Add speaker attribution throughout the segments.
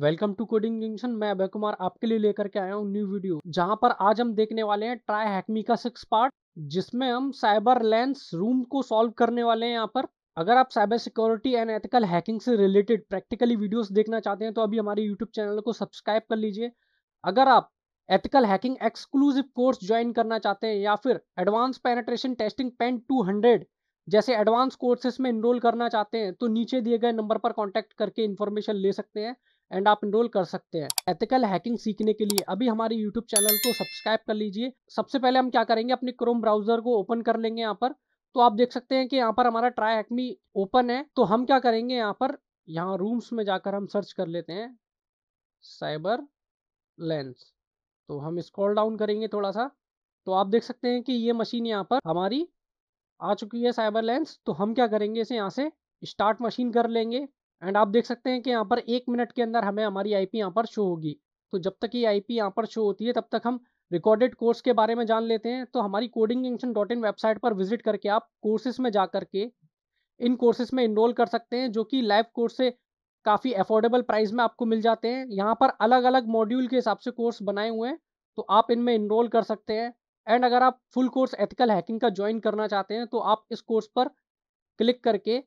Speaker 1: welcome to coding junction मैं अभय कुमार आपके लिए लेकर के आया हूँ न्यू वीडियो जहां पर आज हम देखने वाले हैं ट्राई हैकमी का सिक्स पार्ट जिसमें हम साइबर लेंस रूम को सॉल्व करने वाले हैं यहाँ पर अगर आप cyber security and ethical hacking से रिलेटेड प्रैक्टिकली वीडियोस देखना चाहते हैं तो अभी हमारे यूट्यूब चैनल को सब्सक्राइब कर लीजिए अगर आप ethical hacking exclusive course join करना चाहते हैं या फिर advance penetration testing pen two जैसे एडवांस कोर्सेस में इनरोल करना चाहते हैं तो नीचे दिए गए नंबर पर कॉन्टैक्ट करके इन्फॉर्मेशन ले सकते हैं एंड आप इनरोल कर सकते हैं एथिकल हैकिंग सीखने के लिए अभी हमारे यूट्यूब चैनल को सब्सक्राइब कर लीजिए सबसे पहले हम क्या करेंगे अपने क्रोम ब्राउजर को ओपन कर लेंगे यहाँ पर तो आप देख सकते हैं कि यहाँ पर हमारा ट्राई एक्मी ओपन है तो हम क्या करेंगे यहाँ पर यहाँ रूम्स में जाकर हम सर्च कर लेते हैं साइबर लेंस तो हम स्क्रॉल डाउन करेंगे थोड़ा सा तो आप देख सकते हैं कि ये मशीन यहाँ पर हमारी आ चुकी है साइबर लेंस तो हम क्या करेंगे इसे यहाँ से स्टार्ट मशीन कर लेंगे एंड आप देख सकते हैं कि यहाँ पर एक मिनट के अंदर हमें हमारी आईपी यहाँ पर शो होगी तो जब तक ये आईपी यहाँ पर शो होती है तब तक हम रिकॉर्डेड कोर्स के बारे में जान लेते हैं तो हमारी Coding Junction dot in website पर विजिट करके आप कोर्सेज में जा करके इन कोर्सेस में इनरोल कर सकते हैं जो कि लाइव कोर्स से काफ़ी अफोर्डेबल प्राइस में आपको मिल जाते हैं यहाँ पर अलग अलग मॉड्यूल के हिसाब से कोर्स बनाए हुए हैं तो आप इनमें इनरोल कर सकते हैं एंड अगर आप फुल कोर्स एथिकल हैकिंग का ज्वाइन करना चाहते हैं तो आप इस कोर्स पर क्लिक करके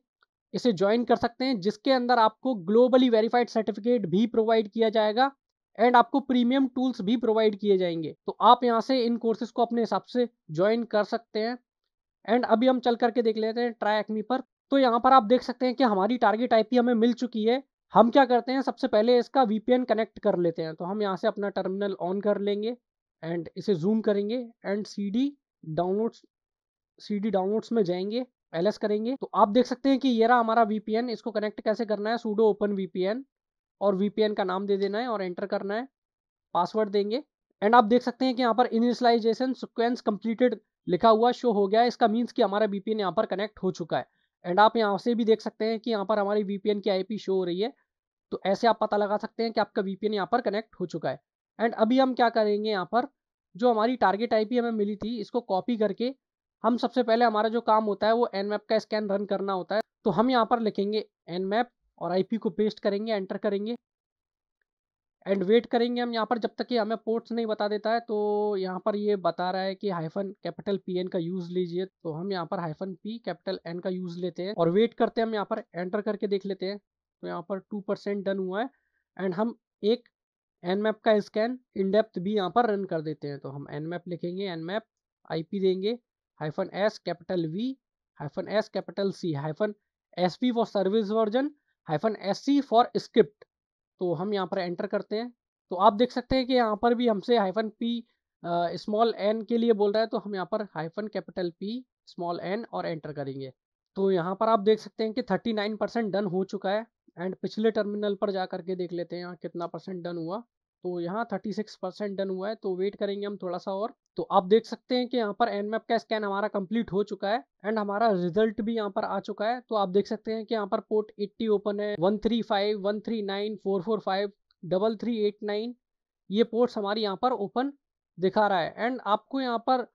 Speaker 1: इसे ज्वाइन कर सकते हैं जिसके अंदर आपको ग्लोबली वेरीफाइड सर्टिफिकेट भी प्रोवाइड किया जाएगा एंड आपको प्रीमियम टूल्स भी प्रोवाइड किए जाएंगे तो आप यहाँ से इन कोर्सेज को अपने हिसाब से ज्वाइन कर सकते हैं एंड अभी हम चल करके देख लेते हैं ट्राई एक्मी पर तो यहाँ पर आप देख सकते हैं कि हमारी टारगेट आईपी हमें मिल चुकी है हम क्या करते हैं सबसे पहले इसका वीपीएन कनेक्ट कर लेते हैं तो हम यहाँ से अपना टर्मिनल ऑन कर लेंगे एंड इसे जूम करेंगे and cd downloads cd downloads में जाएंगे एल करेंगे तो आप देख सकते हैं कि ये रहा हमारा वीपीएन इसको कनेक्ट कैसे करना है सूडो ओपन वीपीएन और वीपीएन का नाम दे देना है और एंटर करना है पासवर्ड देंगे एंड आप देख सकते हैं कि यहाँ पर इनिशलाइजेशन सिक्वेंस कंप्लीटेड लिखा हुआ शो हो गया इसका मीन्स कि हमारा वीपीएन यहाँ पर कनेक्ट हो चुका है एंड आप यहाँ से भी देख सकते हैं कि यहाँ पर हमारी वीपीएन की आईपी शो हो रही है तो ऐसे आप पता लगा सकते हैं कि आपका वीपीएन यहाँ पर कनेक्ट हो चुका है एंड अभी हम क्या करेंगे यहाँ पर जो हमारी टारगेट आईपी हमें मिली थी इसको कॉपी करके हम सबसे पहले हमारा जो काम होता है वो एन का स्कैन रन करना होता है तो हम यहाँ पर लिखेंगे एन और आईपी को पेस्ट करेंगे एंटर करेंगे एंड वेट करेंगे हम यहाँ पर जब तक कि हमें पोर्ट्स नहीं बता देता है तो यहाँ पर ये बता रहा है कि हाइफन कैपिटल पी एन का यूज़ लीजिए तो हम यहाँ पर हाइफन पी कैपिटल एन का यूज़ लेते हैं और वेट करते हैं हम यहाँ पर एंटर करके देख लेते हैं तो यहाँ पर टू परसेंट डन हुआ है एंड हम एक एन मैप का स्कैन इनडेप्थ भी यहाँ पर रन कर देते हैं तो हम एन मैप लिखेंगे एन मैप आई पी देंगे hyphen S capital V hyphen S capital C hyphen S P for service version hyphen S C for script तो हम यहाँ पर एंटर करते हैं तो आप देख सकते हैं कि यहाँ पर भी हमसे हाइफन पी स्मॉल एन के लिए बोल रहा है तो हम यहाँ पर hyphen capital P small N और एंटर करेंगे तो यहाँ पर आप देख सकते हैं कि थर्टी नाइन परसेंट डन हो चुका है एंड पिछले टर्मिनल पर जा करके देख लेते हैं यहाँ कितना परसेंट डन हुआ तो यहाँ 36 परसेंट डन हुआ है तो वेट करेंगे हम थोड़ा सा और तो आप देख सकते हैं कि यहाँ पर एन मैप का स्कैन हमारा कंप्लीट हो चुका है एंड हमारा रिजल्ट भी यहाँ पर आ चुका है तो आप देख सकते हैं कि यहाँ पर पोर्ट 80 ओपन है 135, 139, डबल थ्री एट नाइन ये पोर्ट्स हमारी यहाँ पर ओपन दिखा रहा है एंड आपको यहाँ पर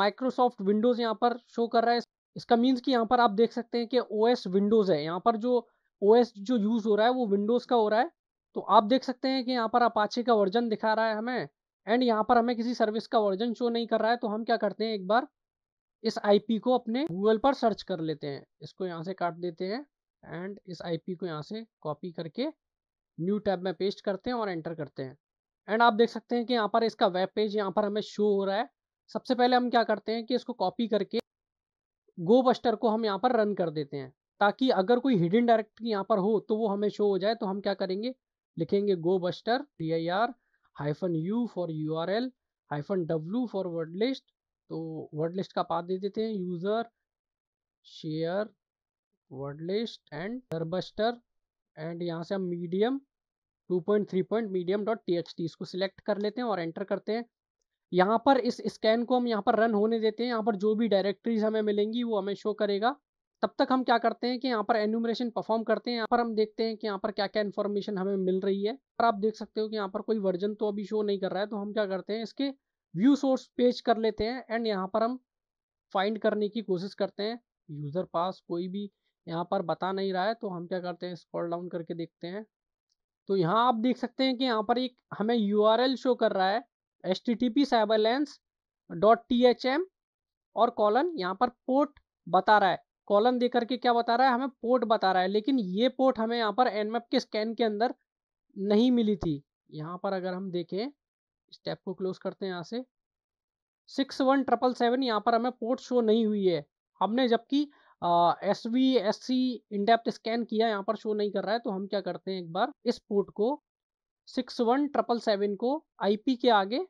Speaker 1: माइक्रोसॉफ्ट विंडोज़ यहाँ पर शो कर रहा है इसका मीन्स कि यहाँ पर आप देख सकते हैं कि ओ विंडोज़ है यहाँ पर जो ओ जो यूज़ हो रहा है वो विंडोज़ का हो रहा है तो आप देख सकते हैं कि यहाँ पर अपाचे का वर्जन दिखा रहा है हमें एंड यहाँ पर हमें किसी सर्विस का वर्जन शो नहीं कर रहा है तो हम क्या करते हैं एक बार इस आईपी को अपने गूगल पर सर्च कर लेते हैं इसको यहाँ से काट देते हैं एंड इस आईपी को यहाँ से कॉपी करके न्यू टैब में पेस्ट करते हैं और एंटर करते हैं एंड आप देख सकते हैं कि यहाँ पर इसका वेब पेज यहाँ पर हमें शो हो रहा है सबसे पहले हम क्या करते हैं कि इसको कॉपी करके गो बस्टर को हम यहाँ पर रन कर देते हैं ताकि अगर कोई हिडन डायरेक्टरी यहाँ पर हो तो वो हमें शो हो जाए तो हम क्या करेंगे लिखेंगे gobuster D I R hyphen U for U R L hyphen W for word list तो वर्ड लिस्ट का पाथ दे देते हैं user share word list and dirbuster and यहाँ से हम medium 2.3 point medium dot T H T इसको select कर लेते हैं और एंटर करते हैं यहाँ पर इस स्कैन को हम यहाँ पर रन होने देते हैं यहाँ पर जो भी डायरेक्टरीज हमें मिलेंगी वो हमें शो करेगा तब तक हम क्या करते हैं कि यहाँ पर एन्यूमरेशन परफॉर्म करते हैं यहाँ पर हम देखते हैं कि यहाँ पर क्या क्या इन्फॉर्मेशन हमें मिल रही है पर आप देख सकते हो कि यहाँ पर कोई वर्जन तो अभी शो नहीं कर रहा है तो हम क्या करते हैं इसके व्यू सोर्स पेज कर लेते हैं एंड यहाँ पर हम फाइंड करने की कोशिश करते हैं यूज़र पास कोई भी यहाँ पर बता नहीं रहा है तो हम क्या करते हैं स्कॉल डाउन करके देखते हैं तो यहाँ आप देख सकते हैं कि यहाँ पर एक हमें यू शो कर रहा है H T T P cyber lens dot T H M और कॉलन यहाँ पर पोर्ट बता रहा है कॉलम दे करके क्या बता रहा है हमें पोर्ट बता रहा है लेकिन ये पोर्ट हमें यहाँ पर एनमेप के स्कैन के अंदर नहीं मिली थी यहाँ पर अगर हम देखें स्टेप को क्लोज करते हैं यहाँ से सिक्स वन ट्रिपल सेवन यहाँ पर हमें पोर्ट शो नहीं हुई है हमने जबकि S V S C in depth scan किया यहाँ पर शो नहीं कर रहा है तो हम क्या करते हैं एक बार इस पोर्ट को सिक्स वन ट्रिपल सेवन को आईपी के आगे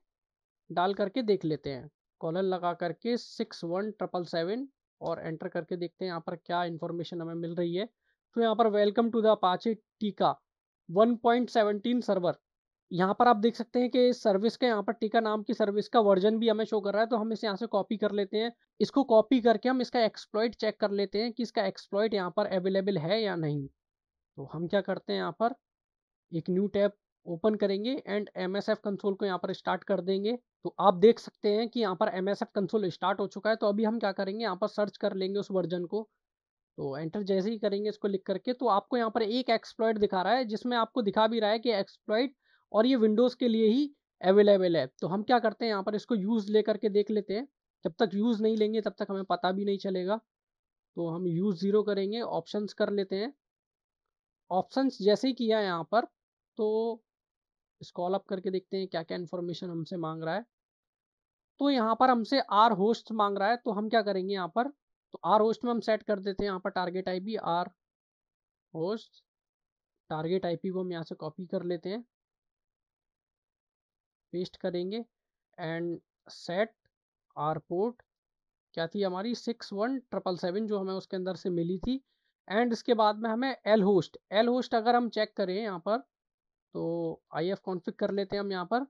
Speaker 1: डाल करके देख लेते हैं कॉलर लगा करके सिक्स वन ट्रिपल सेवन और एंटर करके देखते हैं यहाँ पर क्या इन्फॉर्मेशन हमें मिल रही है तो यहाँ पर वेलकम टू द पाचे टीका 1.17 सर्वर यहाँ पर आप देख सकते हैं कि सर्विस का यहाँ पर टीका नाम की सर्विस का वर्जन भी हमें शो कर रहा है तो हम इसे यहाँ से कॉपी कर लेते हैं इसको कॉपी करके हम इसका एक्सप्लॉयट चेक कर लेते हैं कि इसका एक्सप्लॉयट यहाँ पर अवेलेबल है या नहीं तो हम क्या करते हैं यहाँ पर एक न्यू टैब ओपन करेंगे and M S F console को यहाँ पर स्टार्ट कर देंगे तो आप देख सकते हैं कि यहाँ पर M S F console start हो चुका है तो अभी हम क्या करेंगे यहाँ पर सर्च कर लेंगे उस वर्जन को तो एंटर जैसे ही करेंगे इसको लिख करके तो आपको यहाँ पर एक एक्सप्लॉयट दिखा रहा है जिसमें आपको दिखा भी रहा है कि एक्सप्लॉयट और ये विंडोज़ के लिए ही अवेलेबल है तो हम क्या करते हैं यहाँ पर इसको यूज़ ले करके देख लेते हैं जब तक यूज़ नहीं लेंगे तब तक हमें पता भी नहीं चलेगा तो हम यूज़ ज़ीरो करेंगे ऑप्शंस कर लेते हैं ऑप्शंस जैसे ही किया यहाँ पर तो स्कॉल अप करके देखते हैं क्या क्या इन्फॉर्मेशन हमसे मांग रहा है तो यहाँ पर हमसे आर होस्ट मांग रहा है तो हम क्या करेंगे यहाँ पर तो आर होस्ट में हम सेट कर देते हैं यहाँ पर target P R host target P को हम यहाँ से कॉपी कर लेते हैं पेस्ट करेंगे एंड सेट आर पोर्ट क्या थी हमारी सिक्स वन ट्रिपल सेवन जो हमें उसके अंदर से मिली थी एंड इसके बाद में हमें एल होस्ट एल होस्ट अगर हम चेक करें यहाँ पर तो आई एफ कॉन्फिक कर लेते हैं हम यहाँ पर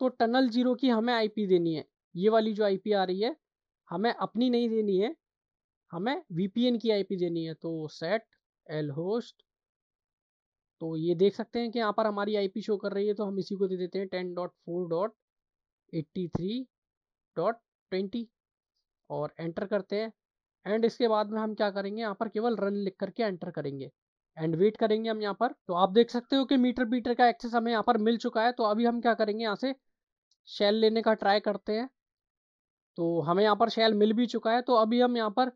Speaker 1: तो टनल जीरो की हमें आईपी देनी है ये वाली जो आईपी आ रही है हमें अपनी नहीं देनी है हमें वीपीएन की आईपी देनी है तो सेट एल होस्ट तो ये देख सकते हैं कि यहाँ पर हमारी आईपी शो कर रही है तो हम इसी को दे देते हैं ten dot four dot eighty three dot twenty और एंटर करते हैं एंड इसके बाद में हम क्या करेंगे यहाँ पर केवल रन लिख करके एंटर करेंगे एंड वेट करेंगे हम यहाँ पर तो आप देख सकते हो कि मीटर बीटर का एक्सेस हमें यहाँ पर मिल चुका है तो अभी हम क्या करेंगे यहाँ से शेल लेने का ट्राई करते हैं तो हमें यहाँ पर शेल मिल भी चुका है तो अभी हम यहाँ पर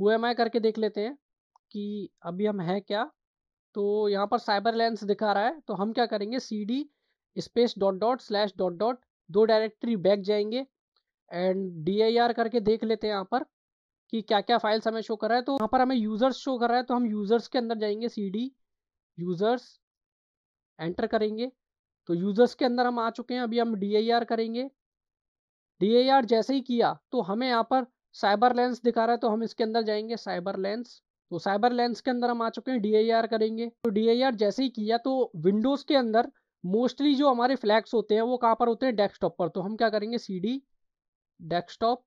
Speaker 1: हु एम आई करके देख लेते हैं कि अभी हम हैं क्या तो यहाँ पर साइबर लेंस दिखा रहा है तो हम क्या करेंगे C D space dot dot slash dot dot दो डायरेक्टरी बैक जाएंगे एंड डी आई आर करके देख लेते हैं यहाँ पर कि क्या क्या फाइल्स हमें शो कर रहा है तो यहाँ पर हमें यूजर्स शो कर रहा है तो हम यूजर्स के अंदर जाएंगे सी डी यूजर्स एंटर करेंगे तो यूजर्स के अंदर हम आ चुके हैं अभी हम डी आई आर करेंगे डी आई आर जैसे ही किया तो हमें यहाँ पर साइबर लेंस दिखा रहा है तो हम इसके अंदर जाएंगे साइबर लेंस तो साइबर लेंस के अंदर हम आ चुके हैं डी करेंगे तो डी जैसे ही किया तो विंडोज़ के अंदर मोस्टली जो हमारे फ्लैग्स होते हैं वो कहाँ पर होते हैं डेस्कटॉप पर तो हम क्या करेंगे सी डी डेस्कटॉप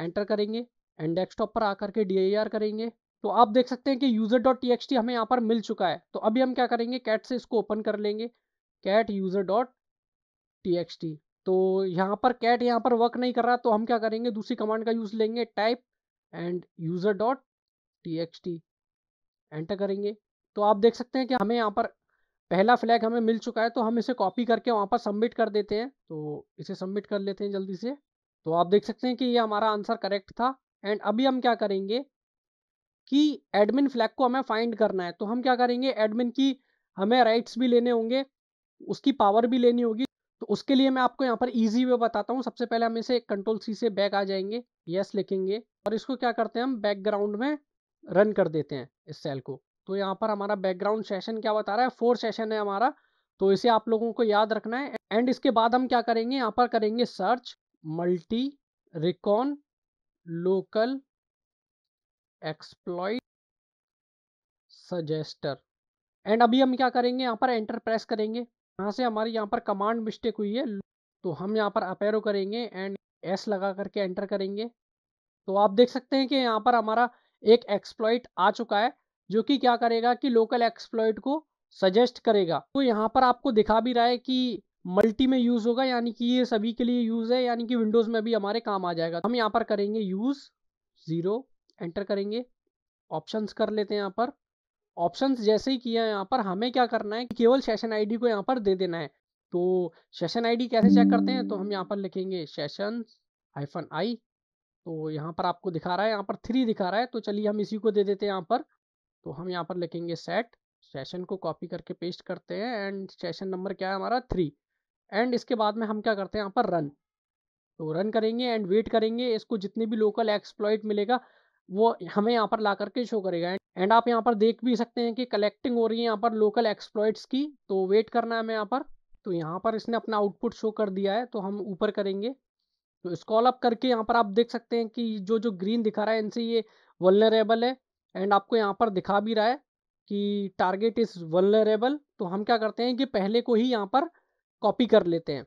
Speaker 1: एंटर करेंगे एंड डेस्कटॉप पर आकर के डी करेंगे तो आप देख सकते हैं कि यूजर डॉट टी हमें यहाँ पर मिल चुका है तो अभी हम क्या करेंगे कैट से इसको ओपन कर लेंगे कैट यूजर डॉट टी तो यहाँ पर कैट यहाँ पर वर्क नहीं कर रहा तो हम क्या करेंगे दूसरी कमांड का यूज़ लेंगे type and user dot T X T enter करेंगे तो आप देख सकते हैं कि हमें यहाँ पर पहला फ्लैग हमें मिल चुका है तो हम इसे कॉपी करके वहाँ पर सबमिट कर देते हैं तो इसे सबमिट कर लेते हैं जल्दी से तो आप देख सकते हैं कि ये हमारा आंसर करेक्ट था एंड अभी हम क्या करेंगे कि एडमिन फ्लैग को हमें फाइंड करना है तो हम क्या करेंगे एडमिन की हमें राइट्स भी लेने होंगे उसकी पावर भी लेनी होगी तो उसके लिए मैं आपको यहाँ पर इजी वे बताता हूँ सबसे पहले हम इसे कंट्रोल सी से बैक आ जाएंगे यस लिखेंगे और इसको क्या करते हैं हम बैकग्राउंड में रन कर देते हैं इस सेल को तो यहाँ पर हमारा बैकग्राउंड सेशन क्या बता रहा है फोर सेशन है हमारा तो इसे आप लोगों को याद रखना है एंड इसके बाद हम क्या करेंगे यहाँ पर करेंगे search multi recon local exploit suggester and अभी हम क्या करेंगे यहाँ पर एंटर प्रेस करेंगे यहाँ से हमारी यहाँ पर कमांड मिस्टेक हुई है तो हम यहाँ पर अपेरो करेंगे एंड एस लगा करके एंटर करेंगे तो आप देख सकते हैं कि यहाँ पर हमारा एक एक्सप्लॉइट आ चुका है जो कि क्या करेगा कि लोकल एक्सप्लॉइट को सजेस्ट करेगा तो यहाँ पर आपको दिखा भी रहा है कि मल्टी में यूज़ होगा यानी कि ये सभी के लिए यूज़ है यानी कि विंडोज़ में भी हमारे काम आ जाएगा हम यहाँ पर करेंगे यूज़ ज़ीरो एंटर करेंगे ऑप्शंस कर लेते हैं यहाँ पर ऑप्शंस जैसे ही किया यहाँ पर हमें क्या करना है केवल सेशन आईडी को यहाँ पर दे देना है तो सेशन आईडी कैसे चेक करते हैं तो हम यहाँ पर लिखेंगे सेशन हाइफन आई तो यहाँ पर आपको दिखा रहा है यहाँ पर थ्री दिखा रहा है तो चलिए हम इसी को दे देते हैं यहाँ पर तो हम यहाँ पर लिखेंगे सेट सेशन को कॉपी करके पेस्ट करते हैं एंड सेशन नंबर क्या है हमारा थ्री एंड इसके बाद में हम क्या करते हैं यहाँ पर रन तो रन करेंगे एंड वेट करेंगे इसको जितने भी लोकल एक्सप्लॉइट मिलेगा वो हमें यहाँ पर ला करके शो करेगा एंड आप यहाँ पर देख भी सकते हैं कि कलेक्टिंग हो रही है यहाँ पर लोकल एक्सप्लॉइट्स की तो वेट करना है हमें यहाँ पर तो यहाँ पर इसने अपना आउटपुट शो कर दिया है तो हम ऊपर करेंगे तो स्कॉल अप करके यहाँ पर आप देख सकते हैं कि जो जो ग्रीन दिखा रहा है इनसे ये वलनरेबल है एंड आपको यहाँ पर दिखा भी रहा है कि टारगेट इज़ वलनरेबल तो हम क्या करते हैं कि पहले को ही यहाँ पर कॉपी कर लेते हैं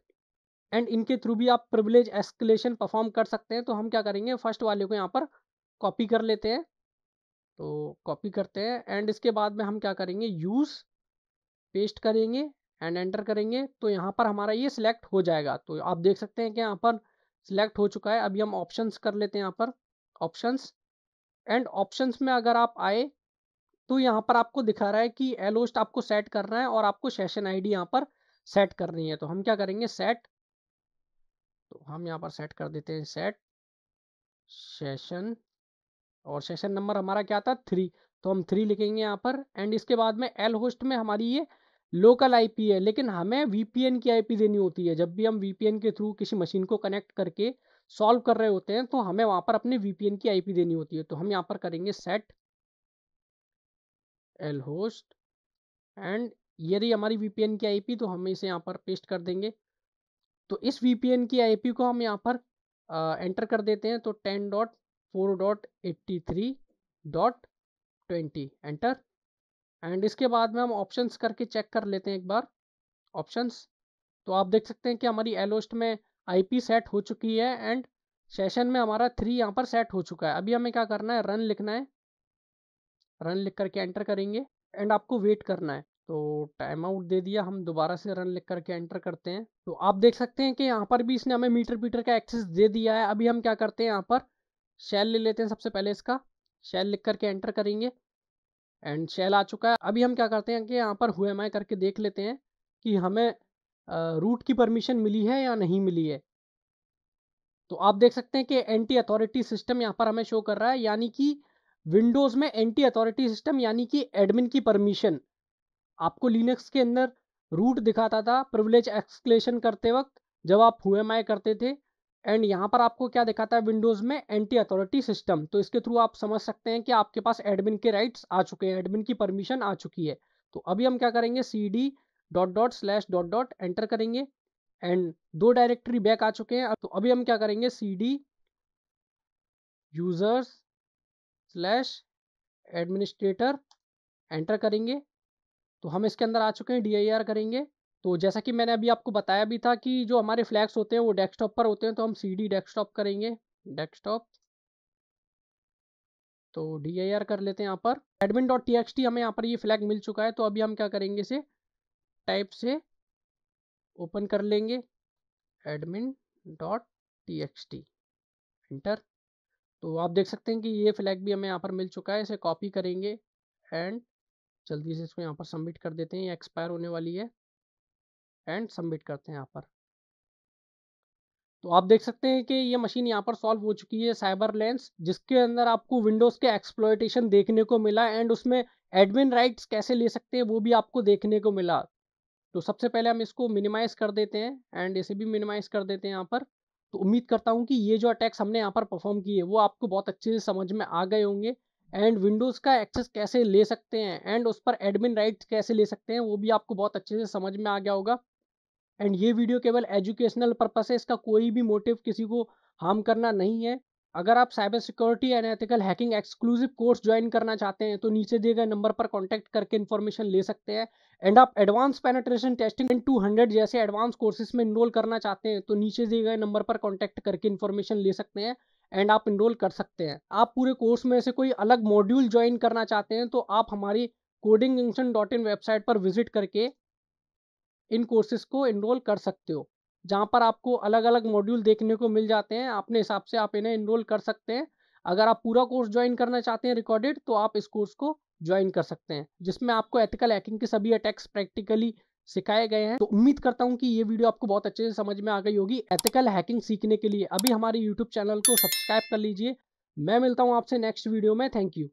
Speaker 1: एंड इनके थ्रू भी आप प्रिविलेज एस्केलेशन परफॉर्म कर सकते हैं तो हम क्या करेंगे फर्स्ट वाले को यहाँ पर कॉपी कर लेते हैं तो कॉपी करते हैं एंड इसके बाद में हम क्या करेंगे यूज़ पेस्ट करेंगे एंड एंटर करेंगे तो यहाँ पर हमारा ये सिलेक्ट हो जाएगा तो आप देख सकते हैं कि यहाँ पर सिलेक्ट हो चुका है अभी हम ऑप्शंस कर लेते हैं यहाँ पर ऑप्शंस एंड ऑप्शंस में अगर आप आए तो यहाँ पर आपको दिखा रहा है कि एलोस्ट आपको सेट करना है और आपको सेशन आईडी यहाँ पर सेट करनी है तो हम क्या करेंगे सेट तो हम यहाँ पर सेट कर देते हैं सेट सेशन और सेशन नंबर हमारा क्या था थ्री तो हम थ्री लिखेंगे यहाँ पर एंड इसके बाद में एल होस्ट में हमारी ये लोकल आईपी है लेकिन हमें वीपीएन की आईपी देनी होती है जब भी हम वीपीएन के थ्रू किसी मशीन को कनेक्ट करके सॉल्व कर रहे होते हैं तो हमें वहाँ पर अपने वीपीएन की आईपी देनी होती है तो हम यहाँ पर करेंगे सेट एल होस्ट एंड यदि हमारी वीपीएन की आईपी तो हम इसे यहाँ पर पेस्ट कर देंगे तो इस वीपीएन की आईपी को हम यहाँ पर आ, एंटर कर देते हैं तो ten dot four dot eighty three dot twenty enter and इसके बाद में हम ऑप्शंस करके चेक कर लेते हैं एक बार ऑप्शंस तो आप देख सकते हैं कि हमारी एलोस्ट में आईपी सेट हो चुकी है एंड सेशन में हमारा थ्री यहाँ पर सेट हो चुका है अभी हमें क्या करना है रन लिखना है रन लिख करके एंटर करेंगे एंड आपको वेट करना है तो टाइम आउट दे दिया हम दोबारा से रन लिख करके एंटर करते हैं तो आप देख सकते हैं कि यहाँ पर भी इसने हमें मीटर पीटर का एक्सेस दे दिया है अभी हम क्या करते हैं यहाँ पर शेल ले लेते हैं सबसे पहले इसका शेल लिख करके एंटर करेंगे एंड शेल आ चुका है अभी हम क्या करते हैं कि यहाँ पर हुए मैं करके देख लेते हैं कि हमें रूट की परमिशन मिली है या नहीं मिली है तो आप देख सकते हैं कि एंटी अथॉरिटी सिस्टम यहाँ पर हमें शो कर रहा है यानी कि विंडोज़ में एंटी अथॉरिटी सिस्टम यानी कि एडमिन की परमिशन आपको लिनक्स के अंदर रूट दिखाता था प्रिविलेज एक्सक्लेशन करते वक्त जब आप हुए माए करते थे एंड यहाँ पर आपको क्या दिखाता है विंडोज़ में एंटी अथॉरिटी सिस्टम तो इसके थ्रू आप समझ सकते हैं कि आपके पास एडमिन के राइट्स आ चुके हैं एडमिन की परमिशन आ चुकी है तो अभी हम क्या करेंगे C D dot dot slash dot dot enter करेंगे एंड दो डायरेक्टरी बैक आ चुके हैं तो अभी हम क्या करेंगे C D users slash administrator enter करेंगे तो हम इसके अंदर आ चुके हैं डी करेंगे तो जैसा कि मैंने अभी आपको बताया भी था कि जो हमारे फ्लैग्स होते हैं वो डेस्कटॉप पर होते हैं तो हम सी डी डेस्कटॉप करेंगे डेस्कटॉप तो डी कर लेते हैं यहाँ पर admin dot T X T हमें यहाँ पर ये फ्लैग मिल चुका है तो अभी हम क्या करेंगे इसे टाइप से ओपन कर लेंगे admin dot T X T enter तो आप देख सकते हैं कि ये फ्लैग भी हमें यहाँ पर मिल चुका है इसे कॉपी करेंगे एंड जल्दी से इसको यहाँ पर सबमिट कर देते हैं ये एक्सपायर होने वाली है एंड सबमिट करते हैं यहाँ पर तो आप देख सकते हैं कि ये मशीन यहाँ पर सॉल्व हो चुकी है साइबर लेंस जिसके अंदर आपको विंडोज़ के एक्सप्लोइटेशन देखने को मिला एंड उसमें एडमिन राइट्स कैसे ले सकते हैं वो भी आपको देखने को मिला तो सबसे पहले हम इसको मिनिमाइज़ कर देते हैं एंड इसे भी मिनिमाइज़ कर देते हैं यहाँ पर तो उम्मीद करता हूँ कि ये जो अटैक्स हमने यहाँ पर परफॉर्म किए वो आपको बहुत अच्छे से समझ में आ गए होंगे एंड विंडोज़ का एक्सेस कैसे ले सकते हैं एंड उस पर एडमिन राइट कैसे ले सकते हैं वो भी आपको बहुत अच्छे से समझ में आ गया होगा एंड ये वीडियो केवल एजुकेशनल पर्पज है इसका कोई भी मोटिव किसी को हार्म करना नहीं है अगर आप cyber security and ethical hacking exclusive course join करना चाहते हैं तो नीचे दिए गए नंबर पर कॉन्टैक्ट करके इन्फॉर्मेशन ले सकते हैं एंड आप advance penetration testing and hundred जैसे एडवांस कोर्सेज में इनरोल करना चाहते हैं तो नीचे दिए गए नंबर पर कॉन्टैक्ट करके इन्फॉर्मेशन ले सकते हैं एंड आप इनरोल कर सकते हैं आप पूरे कोर्स में से कोई अलग मॉड्यूल ज्वाइन करना चाहते हैं तो आप हमारी Coding Junction dot in website पर विजिट करके इन कोर्सेज को इनरोल कर सकते हो जहाँ पर आपको अलग अलग मॉड्यूल देखने को मिल जाते हैं अपने हिसाब से आप इन्हें इनरोल कर सकते हैं अगर आप पूरा कोर्स ज्वाइन करना चाहते हैं रिकॉर्डेड तो आप इस कोर्स को ज्वाइन कर सकते हैं जिसमें आपको एथिकल हैकिंग के सभी अटैक्स प्रैक्टिकली सिखाए गए हैं तो उम्मीद करता हूँ कि ये वीडियो आपको बहुत अच्छे से समझ में आ गई होगी एथिकल हैकिंग सीखने के लिए अभी हमारे यूट्यूब चैनल को सब्सक्राइब कर लीजिए मैं मिलता हूँ आपसे नेक्स्ट वीडियो में थैंक यू